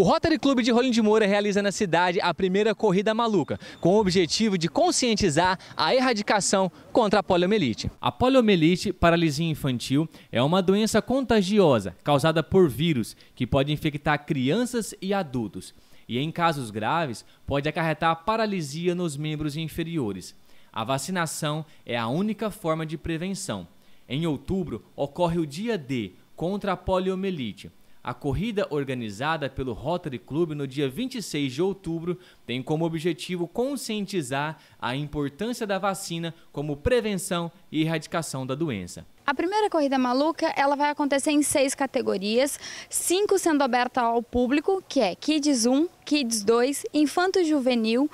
O Rotary Clube de Rolim de Moura realiza na cidade a primeira corrida maluca, com o objetivo de conscientizar a erradicação contra a poliomielite. A poliomielite, paralisia infantil, é uma doença contagiosa causada por vírus que pode infectar crianças e adultos. E em casos graves, pode acarretar paralisia nos membros inferiores. A vacinação é a única forma de prevenção. Em outubro, ocorre o Dia D contra a poliomielite. A corrida organizada pelo Rotary Club no dia 26 de outubro tem como objetivo conscientizar a importância da vacina como prevenção e erradicação da doença. A primeira corrida maluca, ela vai acontecer em seis categorias, cinco sendo aberta ao público, que é Kids 1, Kids 2, Infanto Juvenil,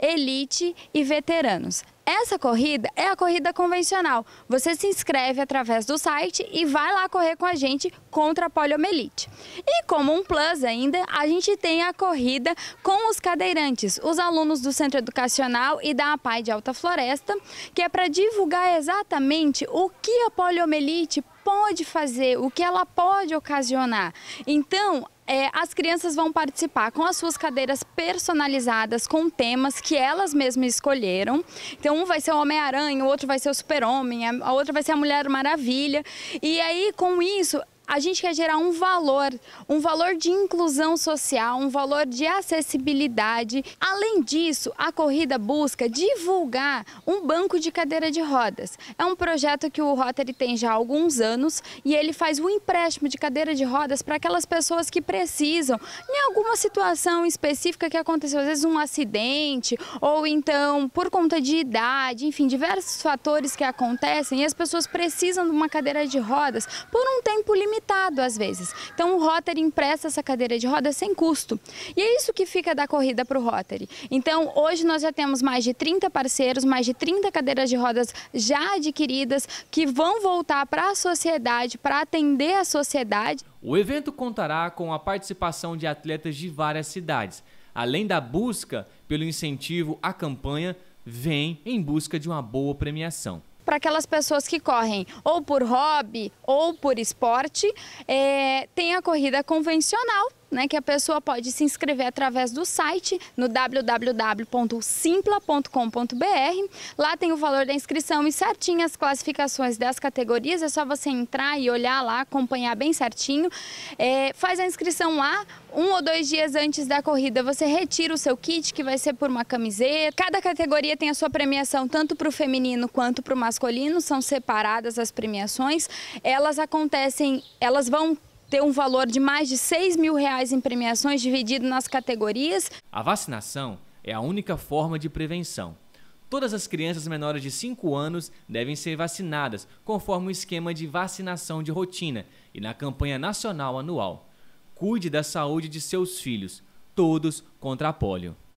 elite e veteranos. Essa corrida é a corrida convencional. Você se inscreve através do site e vai lá correr com a gente contra a poliomielite. E como um plus ainda, a gente tem a corrida com os cadeirantes, os alunos do Centro Educacional e da APAI de Alta Floresta, que é para divulgar exatamente o que a poliomielite pode fazer, o que ela pode ocasionar. Então, é, as crianças vão participar com as suas cadeiras personalizadas, com temas que elas mesmas escolheram. Então, um vai ser o Homem-Aranha, o outro vai ser o Super-Homem, a outra vai ser a Mulher Maravilha. E aí, com isso, a gente quer gerar um valor, um valor de inclusão social, um valor de acessibilidade. Além disso, a corrida busca divulgar um banco de cadeira de rodas. É um projeto que o Rotary tem já há alguns anos e ele faz o um empréstimo de cadeira de rodas para aquelas pessoas que precisam, em alguma situação específica que aconteceu, às vezes um acidente ou então por conta de idade, enfim, diversos fatores que acontecem e as pessoas precisam de uma cadeira de rodas por um tempo limitado limitado às vezes. Então o Rotary empresta essa cadeira de roda sem custo. E é isso que fica da corrida para o Rotary. Então hoje nós já temos mais de 30 parceiros, mais de 30 cadeiras de rodas já adquiridas que vão voltar para a sociedade, para atender a sociedade. O evento contará com a participação de atletas de várias cidades. Além da busca pelo incentivo à campanha, vem em busca de uma boa premiação para aquelas pessoas que correm ou por hobby ou por esporte, é, tem a corrida convencional né, que a pessoa pode se inscrever através do site no www.simpla.com.br. Lá tem o valor da inscrição e certinho as classificações das categorias. É só você entrar e olhar lá, acompanhar bem certinho. É, faz a inscrição lá, um ou dois dias antes da corrida você retira o seu kit, que vai ser por uma camiseta. Cada categoria tem a sua premiação, tanto para o feminino quanto para o masculino. São separadas as premiações. Elas acontecem, elas vão ter um valor de mais de 6 mil reais em premiações dividido nas categorias. A vacinação é a única forma de prevenção. Todas as crianças menores de 5 anos devem ser vacinadas, conforme o esquema de vacinação de rotina e na campanha nacional anual. Cuide da saúde de seus filhos, todos contra a polio.